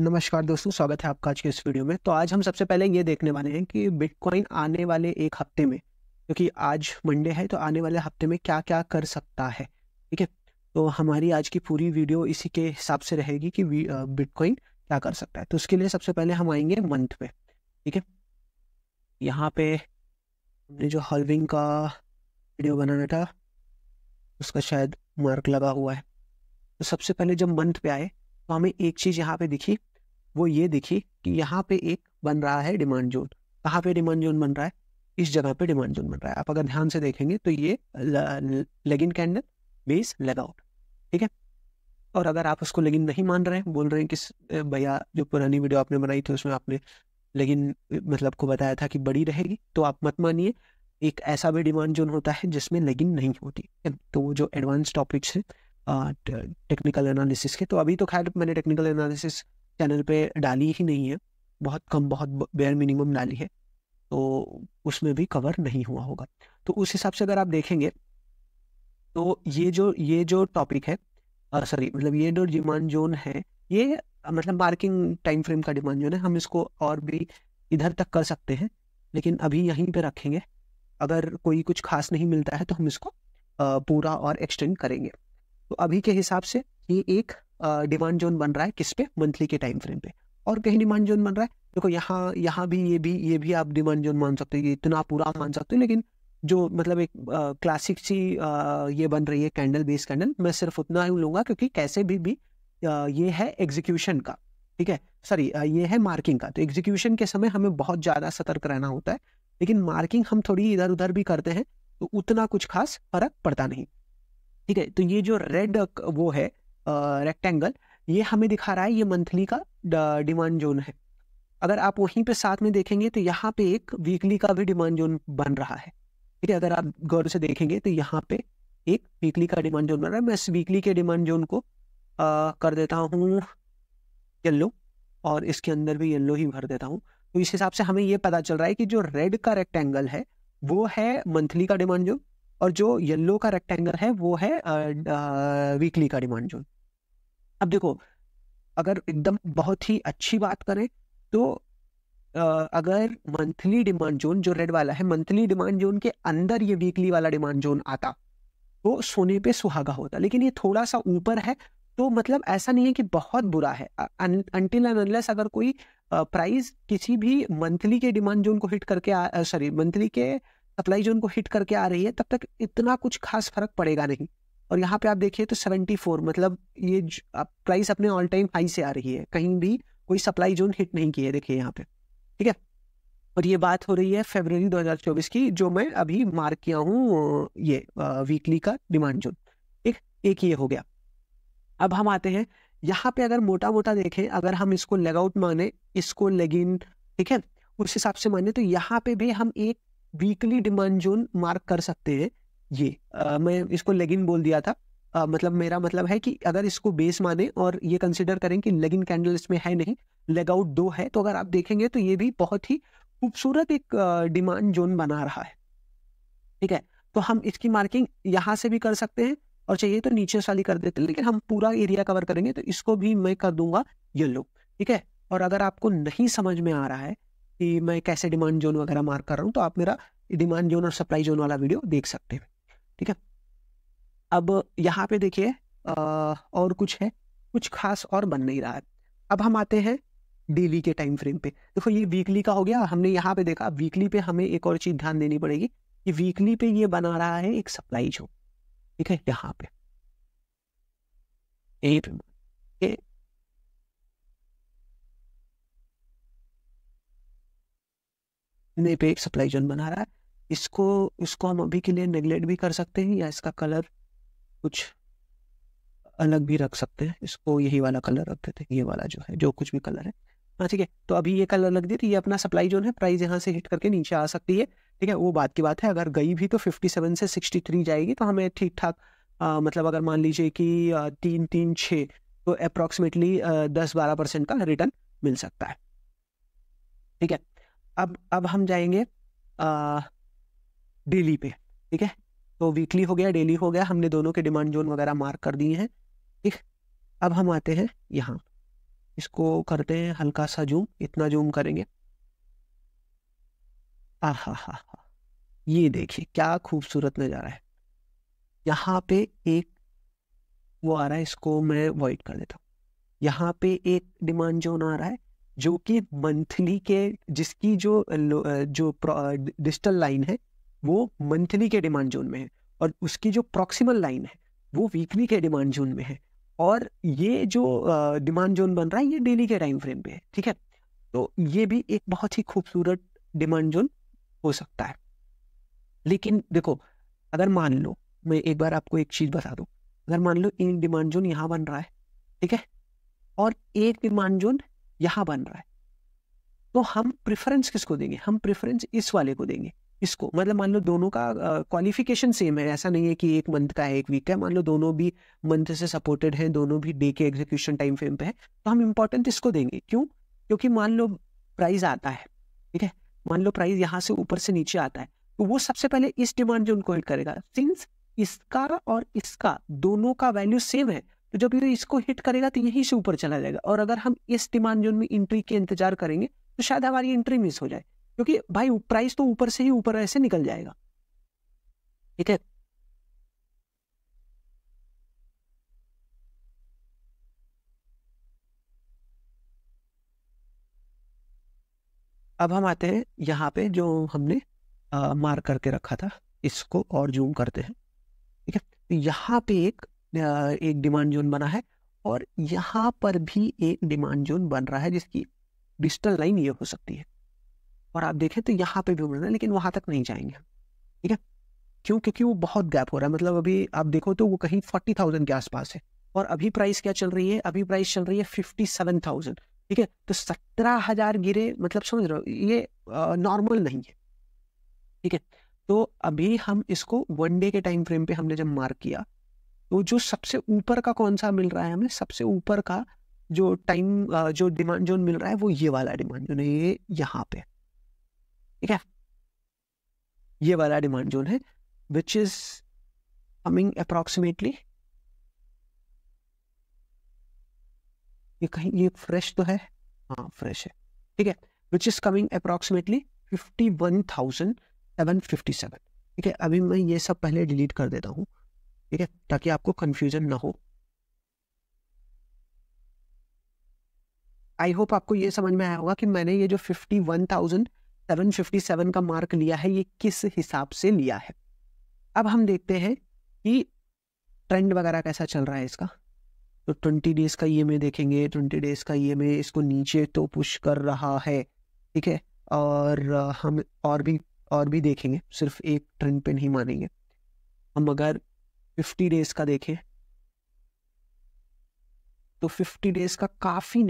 नमस्कार दोस्तों स्वागत है आपका आज के इस वीडियो में तो आज हम सबसे पहले ये देखने वाले हैं कि बिटकॉइन आने वाले एक हफ्ते में क्योंकि तो आज मंडे है तो आने वाले हफ्ते में क्या क्या कर सकता है ठीक है तो हमारी आज की पूरी वीडियो इसी के हिसाब से रहेगी कि बिटकॉइन क्या कर सकता है तो उसके लिए सबसे पहले हम आएंगे मंथ पे ठीक है यहाँ पे हमने जो हलविंग का वीडियो बनाना था उसका शायद मार्क लगा हुआ है तो सबसे पहले जब मंथ पे आए तो हमें एक चीज यहाँ पे दिखी वो ये दिखी कि यहाँ पे एक बन रहा है डिमांड जोन कहाँ पे डिमांड जोन बन रहा है इस जगह पे डिमांड जोन बन रहा है आप अगर ध्यान से देखेंगे तो ये leg in candle base leg out ठीक है और अगर आप उसको लेगिन नहीं मान रहे हैं बोल रहे हैं कि भैया जो पुरानी वीडियो आपने बनाई थी उसमें आपने लेकिन मतलब को बताया था कि बड़ी रहेगी तो आप मत मानिए एक ऐसा भी डिमांड जोन होता है जिसमें लेगिन नहीं होती तो वो जो एडवांस टॉपिक्स हैं टेक्निकल एनालिसिस के तो अभी तो खैर मैंने टेक्निकल एनालिसिस चैनल पे डाली ही नहीं है बहुत कम बहुत बेयर मिनिमम डाली है तो उसमें भी कवर नहीं हुआ होगा तो उस हिसाब से अगर आप देखेंगे तो ये जो ये जो टॉपिक है सॉरी मतलब ये जो डिमांड जोन है ये मतलब मार्किंग टाइम फ्रेम का डिमांड जोन है हम इसको और भी इधर तक कर सकते हैं लेकिन अभी यहीं पे रखेंगे अगर कोई कुछ खास नहीं मिलता है तो हम इसको पूरा और एक्सटेंड करेंगे तो अभी के हिसाब से ये एक डिमांड जोन बन रहा है किस पे मंथली के टाइम फ्रेम पे और कहीं डिमांड जोन बन रहा है देखो यहाँ यहाँ भी ये भी ये भी आप डिमांड जोन मान सकते हो इतना पूरा मान सकते हो लेकिन जो मतलब एक क्लासिक सी ये बन रही है कैंडल बेस कैंडल मैं सिर्फ उतना ही लूंगा क्योंकि कैसे भी भी आ, ये है एग्जीक्यूशन का ठीक है सॉरी ये है मार्किंग का तो एग्जीक्यूशन के समय हमें बहुत ज़्यादा सतर्क रहना होता है लेकिन मार्किंग हम थोड़ी इधर उधर भी करते हैं तो उतना कुछ खास फर्क पड़ता नहीं ठीक है तो ये जो रेड वो है रेक्टेंगल ये हमें दिखा रहा है ये मंथली का डिमांड जोन है अगर आप वहीं पे साथ में देखेंगे तो यहाँ पे एक वीकली का भी डिमांड जोन बन रहा है ठीक है अगर आप गौर से देखेंगे तो यहाँ पे एक वीकली का डिमांड जोन बन रहा है मैं इस वीकली के डिमांड जोन को आ, कर देता हूँ येल्लो और इसके अंदर भी येल्लो ही भर देता हूँ तो इस हिसाब से हमें ये पता चल रहा है कि जो रेड का रेक्टेंगल है वो है मंथली का डिमांड जोन और जो येलो का रेक्टेंगल है वो है वीकली का डिमांड जोन अब देखो अगर एकदम बहुत ही अच्छी बात करें तो आ, अगर मंथली डिमांड जोन जो रेड वाला है मंथली डिमांड जोन के अंदर ये वीकली वाला डिमांड जोन आता तो सोने पे सुहागा होता लेकिन ये थोड़ा सा ऊपर है तो मतलब ऐसा नहीं है कि बहुत बुरा है अनटिल एंड अनलेस अगर कोई प्राइस किसी भी मंथली के डिमांड जोन को हिट करके सॉरी मंथली के सप्लाई जो उनको हिट करके आ रही है तब तक इतना कुछ खास फर्क पड़ेगा नहीं और यहाँ पे आप देखिए तो 74 मतलब ये प्राइस अपने ऑल टाइम हाई से आ रही है कहीं भी कोई सप्लाई जोन हिट नहीं की है देखिए यहाँ पे ठीक है और ये बात हो रही है फेबररी 2024 की जो मैं अभी मार्क किया हूँ ये वीकली का डिमांड जोन एक एक ये हो गया अब हम आते हैं यहाँ पे अगर मोटा मोटा देखें अगर हम इसको लेगआउट माने इसको लेगिन ठीक है उस हिसाब से माने तो यहाँ पे भी हम एक वीकली डिमांड जोन मार्क कर सकते हैं ये आ, मैं इसको लेगिन बोल दिया था आ, मतलब मेरा मतलब है कि अगर इसको बेस माने और ये कंसिडर करें कि लेगिन कैंडल इसमें है नहीं लेग आउट दो है तो अगर आप देखेंगे तो ये भी बहुत ही खूबसूरत एक डिमांड जोन बना रहा है ठीक है तो हम इसकी मार्किंग यहाँ से भी कर सकते हैं और चाहिए तो नीचे वाली कर देते हैं लेकिन हम पूरा एरिया कवर करेंगे तो इसको भी मैं कर दूंगा येलो ठीक है और अगर आपको नहीं समझ में आ रहा है कि मैं कैसे डिमांड जोन वगैरह मार्क कर रहा हूँ तो आप मेरा डिमांड जोन और सप्लाई जोन वाला वीडियो देख सकते हैं ठीक है अब यहाँ पे देखिए और कुछ है कुछ खास और बन नहीं रहा है अब हम आते हैं डेली के टाइम फ्रेम पे देखो ये वीकली का हो गया हमने यहाँ पे देखा वीकली पे हमें एक और चीज़ ध्यान देनी पड़ेगी कि वीकली पे ये बना रहा है एक सप्लाई जोन ठीक है यहाँ पे पे में पे एक सप्लाई जोन बना रहा है इसको इसको हम अभी के लिए निगलेक्ट भी कर सकते हैं या इसका कलर कुछ अलग भी रख सकते हैं इसको यही वाला कलर रख देते हैं ये वाला जो है जो कुछ भी कलर है हाँ ठीक है तो अभी ये कलर लग दिए तो ये अपना सप्लाई जोन है प्राइस यहाँ से हिट करके नीचे आ सकती है ठीक है वो बात की बात है अगर गई भी तो 57 से 63 जाएगी तो हमें ठीक ठाक मतलब अगर मान लीजिए कि तीन तीन छः तो अप्रोक्सीमेटली दस बारह परसेंट का रिटर्न मिल सकता है ठीक है अब अब हम जाएंगे डेली पे ठीक है तो वीकली हो गया डेली हो गया हमने दोनों के डिमांड जोन वगैरह मार्क कर दिए हैं ठीक अब हम आते हैं यहाँ इसको करते हैं हल्का सा जूम इतना जूम करेंगे आ हा हा हा ये देखिए क्या खूबसूरत नज़ारा है यहाँ पे एक वो आ रहा है इसको मैं वॉइड कर देता हूँ यहाँ पे एक डिमांड जोन आ रहा है जो कि मंथली के जिसकी जो जो डिजिटल लाइन है वो मंथली के डिमांड जोन में है और उसकी जो प्रॉक्सिमल लाइन है वो वीकली के डिमांड जोन में है और ये जो डिमांड जोन बन रहा है ये डेली के टाइम फ्रेम पे है ठीक है तो ये भी एक बहुत ही खूबसूरत डिमांड जोन हो सकता है लेकिन देखो अगर मान लो मैं एक बार आपको एक चीज़ बता दूं अगर मान लो एक डिमांड जोन यहाँ बन रहा है ठीक है और एक डिमांड जोन यहां बन रहा है तो हम प्रेफरेंस किसको देंगे हम प्रेफरेंस इस वाले को देंगे इसको मतलब मान लो दोनों का क्वालिफिकेशन सेम है ऐसा नहीं है कि एक मंथ का है एक वीक का है मान लो दोनों भी मंथ से सपोर्टेड हैं दोनों भी डे के एग्जीक्यूशन टाइम फ्रेम पे है तो हम इम्पोर्टेंट इसको देंगे क्यों क्योंकि मान लो प्राइस आता है ठीक है मान लो प्राइस यहाँ से ऊपर से नीचे आता है तो वो सबसे पहले इस डिमांड जोन को हिट करेगा सिंस इसका और इसका दोनों का वैल्यू सेम है तो जब ये इसको हिट करेगा तो यहीं से ऊपर चला जाएगा और अगर हम इस डिमांड जोन में एंट्री के इंतजार करेंगे तो शायद हमारी एंट्री मिस हो जाए क्योंकि भाई प्राइस तो ऊपर से ही ऊपर ऐसे निकल जाएगा ठीक है अब हम आते हैं यहाँ पे जो हमने आ, मार करके रखा था इसको और जूम करते हैं ठीक है तो यहाँ पे एक एक डिमांड जोन बना है और यहाँ पर भी एक डिमांड जोन बन रहा है जिसकी डिजिटल लाइन ये हो सकती है और आप देखें तो यहाँ पे भी बन रहा है लेकिन वहाँ तक नहीं जाएंगे ठीक है क्यों क्योंकि वो बहुत गैप हो रहा है मतलब अभी आप देखो तो वो कहीं फोर्टी थाउजेंड के आसपास है और अभी प्राइस क्या चल रही है अभी प्राइस चल रही है फिफ्टी सेवन थाउजेंड ठीक है तो सत्रह हजार गिरे मतलब समझ रहे हो ये नॉर्मल नहीं है ठीक है तो अभी हम इसको वन डे के टाइम फ्रेम पे हमने जब मार्क किया तो जो सबसे ऊपर का कौन सा मिल रहा है हमें सबसे ऊपर का जो टाइम जो डिमांड जोन मिल रहा है वो ये वाला डिमांड जोन है ये यहाँ पे ठीक है ये वाला डिमांड जोन है विच इज कमिंग अप्रोक्सीमेटली ये कहीं ये फ्रेश तो है हाँ फ्रेश है ठीक है which is coming approximately fifty one thousand seven fifty seven ठीक है अभी मैं ये सब पहले डिलीट कर देता हूँ ठीक है ताकि आपको कंफ्यूजन ना हो आई होप आपको ये समझ में आया होगा कि मैंने ये जो fifty one thousand seven fifty seven का मार्क लिया है ये किस हिसाब से लिया है अब हम देखते हैं कि ट्रेंड वगैरह कैसा चल रहा है इसका तो ट्वेंटी डेज का ये में देखेंगे ट्वेंटी डेज का ये में इसको नीचे तो पुश कर रहा है ठीक है और हम और भी और भी देखेंगे सिर्फ एक ट्रेंड पे नहीं मानेंगे हम अगर फिफ्टी डेज का देखें तो फिफ्टी डेज का काफ़ी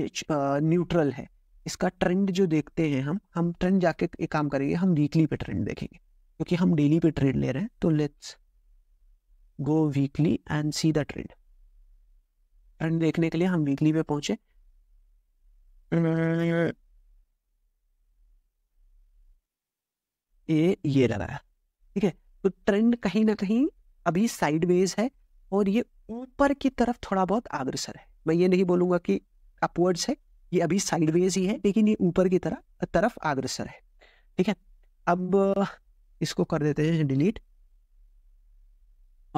न्यूट्रल है इसका ट्रेंड जो देखते हैं हम हम ट्रेंड जाके एक काम करेंगे हम वीकली पे ट्रेंड देखेंगे क्योंकि हम डेली पे ट्रेंड ले रहे हैं तो let's go weekly and see the trend trend देखने के लिए हम वीकली पे पहुंचे ये ये लगाया ठीक है तो ट्रेंड कहीं ना कहीं अभी साइडवेज है और ये ऊपर की तरफ थोड़ा बहुत अग्रसर है मैं ये नहीं बोलूंगा कि अपवर्ड्स है ये अभी साइडवेज ही है लेकिन ये ऊपर की तरह तरफ अग्रसर है ठीक है अब इसको कर देते हैं डिलीट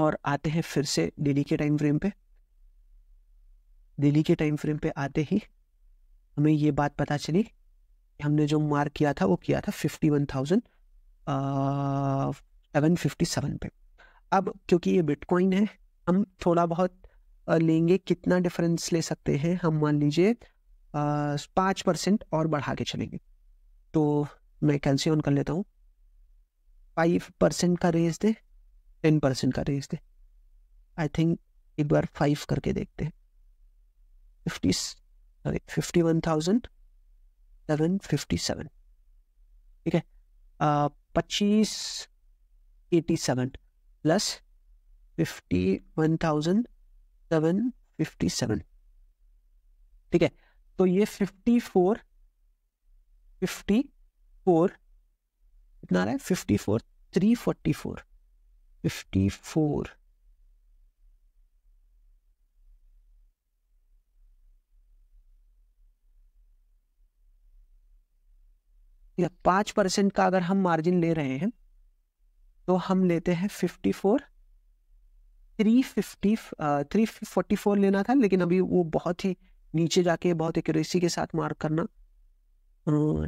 और आते हैं फिर से डेली के टाइम फ्रेम पे डेली के टाइम फ्रेम पे आते ही हमें ये बात पता चली कि हमने जो मार्क किया था वो किया था fifty one thousand seven fifty seven पे अब क्योंकि ये बिटकॉइन है हम थोड़ा बहुत लेंगे कितना डिफरेंस ले सकते हैं हम मान लीजिए पाँच परसेंट और बढ़ा के चलेंगे तो मैं कैंसिल ऑन कर लेता हूँ फाइव परसेंट का रेस दे टेन परसेंट का रेस दे आई थिंक एक बार फाइव करके देखते हैं fifty sorry fifty one thousand seven fifty seven ठीक है पच्चीस eighty seven plus fifty one thousand seven fifty seven ठीक है तो ये फिफ्टी फोर फिफ्टी फोर कितना आ रहा है fifty four three forty four fifty four या पांच परसेंट का अगर हम मार्जिन ले रहे हैं तो हम लेते हैं fifty four three fifty three forty four लेना था लेकिन अभी वो बहुत ही नीचे जाके बहुत एक्यूरेसी के साथ मार्क करना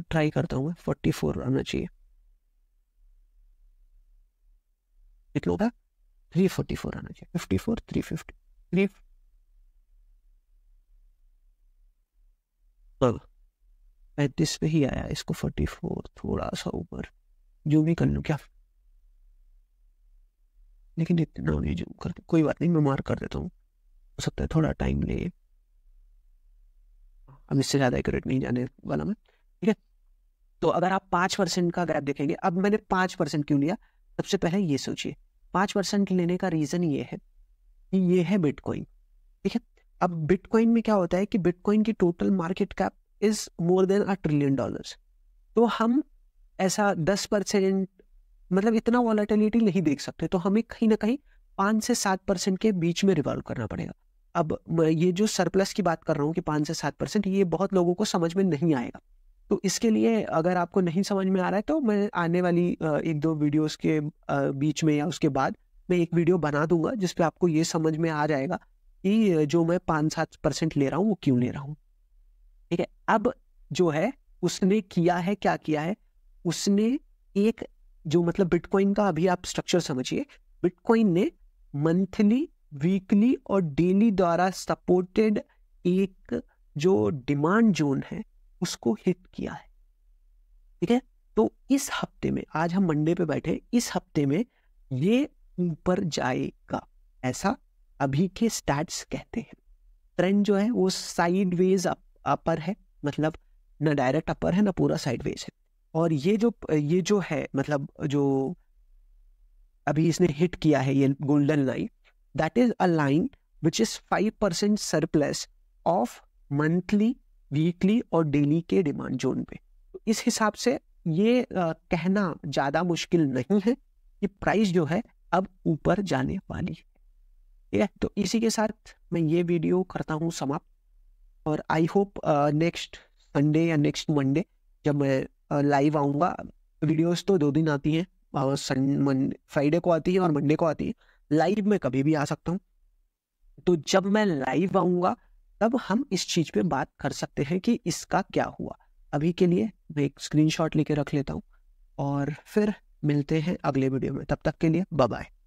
ट्राई करता हूँ मैं फोर्टी फोर आना चाहिए कितना होगा थ्री फोर्टी फोर आना चाहिए fifty four three fifty three पैंतीस पे ही आया इसको फोर्टी फोर थोड़ा सा ऊपर जो भी कर लूँ क्या लेकिन इतना नहीं जूम करके कोई बात नहीं मैं मार कर देता हूँ हो सकता है थोड़ा टाइम ले अब इससे ज़्यादा एक्यूरेट नहीं जाने वाला मैं ठीक है तो अगर आप पाँच परसेंट का अगर आप देखेंगे अब मैंने पाँच परसेंट क्यों लिया सबसे पहले ये सोचिए पाँच परसेंट लेने का रीज़न ये है कि ये है बिटकॉइन ठीक है अब बिटकॉइन में क्या होता है कि बिटकॉइन की total market cap is more than a trillion dollars तो हम ऐसा दस परसेंट मतलब इतना वॉलेटिलिटी नहीं देख सकते तो हमें कहीं ना कहीं पाँच से सात परसेंट के बीच में रिवॉल्व करना पड़ेगा अब ये जो सरप्लस की बात कर रहा हूँ कि पाँच से सात परसेंट ये बहुत लोगों को समझ में नहीं आएगा तो इसके लिए अगर आपको नहीं समझ में आ रहा है तो मैं आने वाली एक दो वीडियोस के बीच में या उसके बाद मैं एक वीडियो बना दूंगा जिसपे आपको ये समझ में आ जाएगा कि जो मैं पाँच सात परसेंट ले रहा हूँ वो क्यों ले रहा हूँ ठीक है अब जो है उसने किया है क्या किया है उसने एक जो मतलब बिटकॉइन का अभी आप स्ट्रक्चर समझिए बिटकॉइन ने मंथली वीकली और डेली द्वारा सपोर्टेड एक जो डिमांड जोन है उसको हिट किया है ठीक है तो इस हफ्ते में आज हम मंडे पे बैठे इस हफ्ते में ये ऊपर जाएगा ऐसा अभी के स्टैट्स कहते हैं ट्रेंड जो है वो साइडवेज अपर है मतलब ना डायरेक्ट अपर है ना पूरा साइडवेज है और ये जो ये जो है मतलब जो अभी इसने हिट किया है ये golden line that is a line which is five percent surplus of monthly weekly और डेली के डिमांड जोन पे तो इस हिसाब से ये आ, कहना ज़्यादा मुश्किल नहीं है कि प्राइस जो है अब ऊपर जाने वाली है ठीक है तो इसी के साथ मैं ये वीडियो करता हूँ समाप्त और आई होप नेक्स्ट संडे या नेक्स्ट मंडे जब मैं लाइव आऊँगा वीडियोस तो दो दिन आती हैं और फ्राइडे को आती है और मंडे को आती है लाइव में कभी भी आ सकता हूँ तो जब मैं लाइव आऊँगा तब हम इस चीज़ पे बात कर सकते हैं कि इसका क्या हुआ अभी के लिए मैं एक स्क्रीनशॉट लेके रख लेता हूँ और फिर मिलते हैं अगले वीडियो में तब तक के लिए बाय